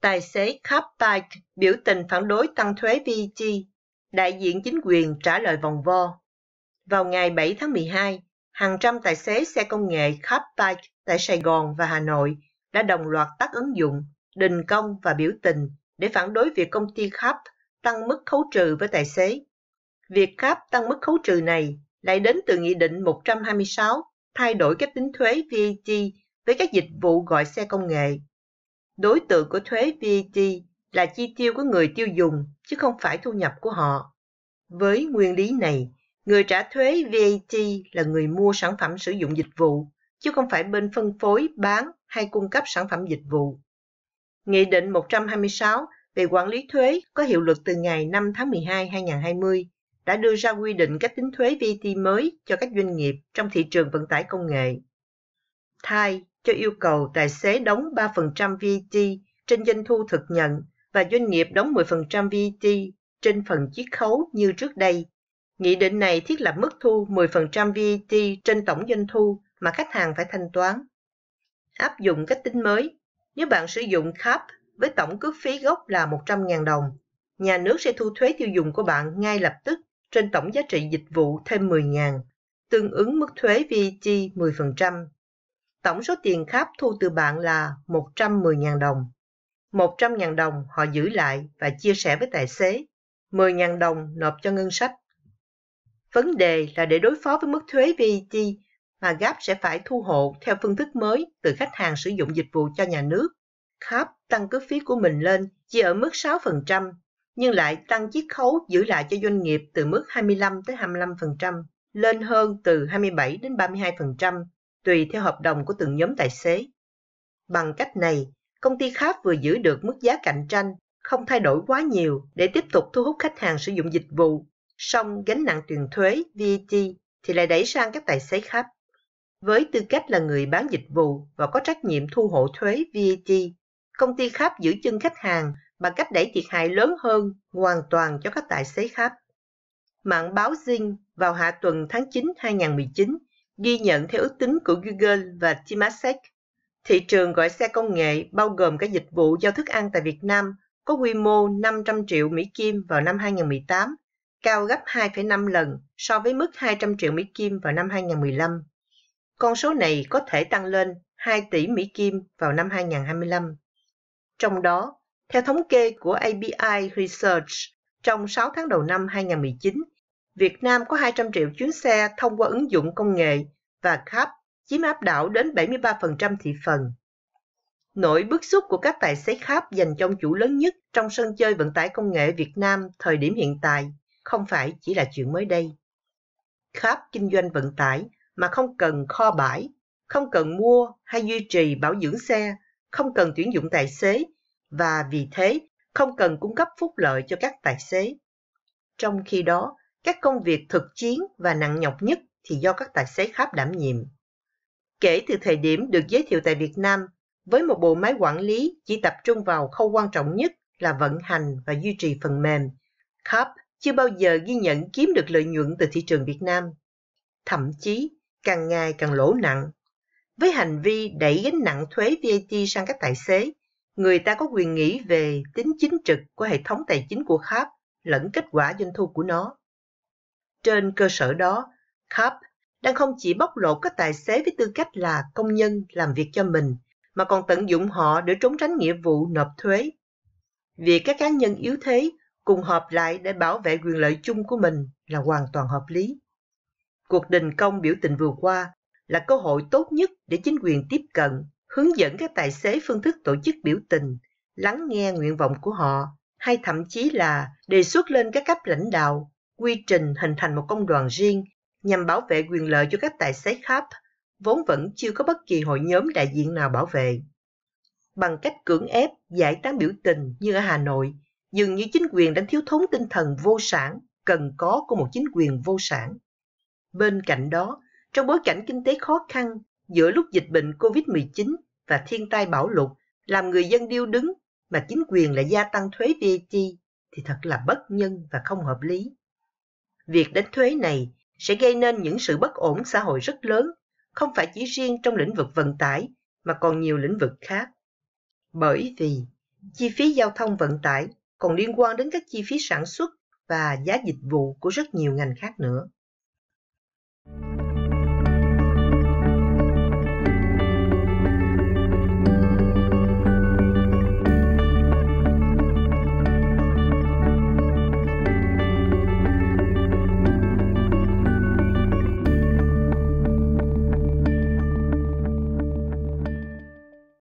tài xế Carpike biểu tình phản đối tăng thuế VAT, e đại diện chính quyền trả lời vòng vo. Vào ngày 7 tháng 12, hàng trăm tài xế xe công nghệ Carpike tại Sài Gòn và Hà Nội đã đồng loạt tắt ứng dụng, đình công và biểu tình để phản đối việc công ty Cap tăng mức khấu trừ với tài xế. Việc Cap tăng mức khấu trừ này lại đến từ Nghị định 126 thay đổi cách tính thuế VAT e với các dịch vụ gọi xe công nghệ đối tượng của thuế VAT e là chi tiêu của người tiêu dùng chứ không phải thu nhập của họ. Với nguyên lý này, người trả thuế VAT e là người mua sản phẩm sử dụng dịch vụ chứ không phải bên phân phối bán hay cung cấp sản phẩm dịch vụ. Nghị định 126 về quản lý thuế có hiệu lực từ ngày 5 tháng 12 2020 đã đưa ra quy định cách tính thuế VAT e mới cho các doanh nghiệp trong thị trường vận tải công nghệ. Thai cho yêu cầu tài xế đóng 3% VAT trên doanh thu thực nhận và doanh nghiệp đóng 10% VAT trên phần chiết khấu như trước đây. Nghị định này thiết lập mức thu 10% VAT trên tổng doanh thu mà khách hàng phải thanh toán. Áp dụng cách tính mới, nếu bạn sử dụng CAP với tổng cước phí gốc là 100.000 đồng, nhà nước sẽ thu thuế tiêu dùng của bạn ngay lập tức trên tổng giá trị dịch vụ thêm 10.000, tương ứng mức thuế VAT 10%. Tổng số tiền Kháp thu từ bạn là 110.000 đồng. 100.000 đồng họ giữ lại và chia sẻ với tài xế. 10.000 đồng nộp cho ngân sách. Vấn đề là để đối phó với mức thuế VAT mà Gap sẽ phải thu hộ theo phương thức mới từ khách hàng sử dụng dịch vụ cho nhà nước. Gap tăng cước phí của mình lên chỉ ở mức 6%, nhưng lại tăng chiết khấu giữ lại cho doanh nghiệp từ mức 25 tới 25% lên hơn từ 27 đến 32% tùy theo hợp đồng của từng nhóm tài xế. Bằng cách này, công ty khác vừa giữ được mức giá cạnh tranh, không thay đổi quá nhiều để tiếp tục thu hút khách hàng sử dụng dịch vụ, song gánh nặng tiền thuế VAT e thì lại đẩy sang các tài xế khác. Với tư cách là người bán dịch vụ và có trách nhiệm thu hộ thuế VAT, e công ty khác giữ chân khách hàng bằng cách đẩy thiệt hại lớn hơn hoàn toàn cho các tài xế khác. Mạng báo Zing vào hạ tuần tháng 9 2019 Ghi nhận theo ước tính của Google và Temasek, thị trường gọi xe công nghệ bao gồm các dịch vụ giao thức ăn tại Việt Nam có quy mô 500 triệu Mỹ Kim vào năm 2018, cao gấp 2,5 lần so với mức 200 triệu Mỹ Kim vào năm 2015. Con số này có thể tăng lên 2 tỷ Mỹ Kim vào năm 2025. Trong đó, theo thống kê của ABI Research, trong 6 tháng đầu năm 2019, Việt Nam có 200 triệu chuyến xe thông qua ứng dụng công nghệ và khắp chiếm áp đảo đến 73% thị phần. Nỗi bức xúc của các tài xế khắp dành cho ông chủ lớn nhất trong sân chơi vận tải công nghệ Việt Nam thời điểm hiện tại không phải chỉ là chuyện mới đây. Khắp kinh doanh vận tải mà không cần kho bãi, không cần mua hay duy trì bảo dưỡng xe, không cần tuyển dụng tài xế và vì thế không cần cung cấp phúc lợi cho các tài xế. Trong khi đó, các công việc thực chiến và nặng nhọc nhất thì do các tài xế Pháp đảm nhiệm. Kể từ thời điểm được giới thiệu tại Việt Nam, với một bộ máy quản lý chỉ tập trung vào khâu quan trọng nhất là vận hành và duy trì phần mềm, Khắp chưa bao giờ ghi nhận kiếm được lợi nhuận từ thị trường Việt Nam. Thậm chí, càng ngày càng lỗ nặng. Với hành vi đẩy gánh nặng thuế VAT sang các tài xế, người ta có quyền nghĩ về tính chính trực của hệ thống tài chính của Khắp lẫn kết quả doanh thu của nó. Trên cơ sở đó, Carp đang không chỉ bóc lột các tài xế với tư cách là công nhân làm việc cho mình, mà còn tận dụng họ để trốn tránh nghĩa vụ nộp thuế. Việc các cá nhân yếu thế cùng hợp lại để bảo vệ quyền lợi chung của mình là hoàn toàn hợp lý. Cuộc đình công biểu tình vừa qua là cơ hội tốt nhất để chính quyền tiếp cận, hướng dẫn các tài xế phương thức tổ chức biểu tình, lắng nghe nguyện vọng của họ hay thậm chí là đề xuất lên các cấp lãnh đạo quy trình hình thành một công đoàn riêng nhằm bảo vệ quyền lợi cho các tài xế khác vốn vẫn chưa có bất kỳ hội nhóm đại diện nào bảo vệ. Bằng cách cưỡng ép giải tán biểu tình như ở Hà Nội, dường như chính quyền đang thiếu thốn tinh thần vô sản cần có của một chính quyền vô sản. Bên cạnh đó, trong bối cảnh kinh tế khó khăn giữa lúc dịch bệnh COVID-19 và thiên tai bão lụt làm người dân điêu đứng mà chính quyền lại gia tăng thuế VAT thì thật là bất nhân và không hợp lý. Việc đánh thuế này sẽ gây nên những sự bất ổn xã hội rất lớn, không phải chỉ riêng trong lĩnh vực vận tải mà còn nhiều lĩnh vực khác. Bởi vì chi phí giao thông vận tải còn liên quan đến các chi phí sản xuất và giá dịch vụ của rất nhiều ngành khác nữa.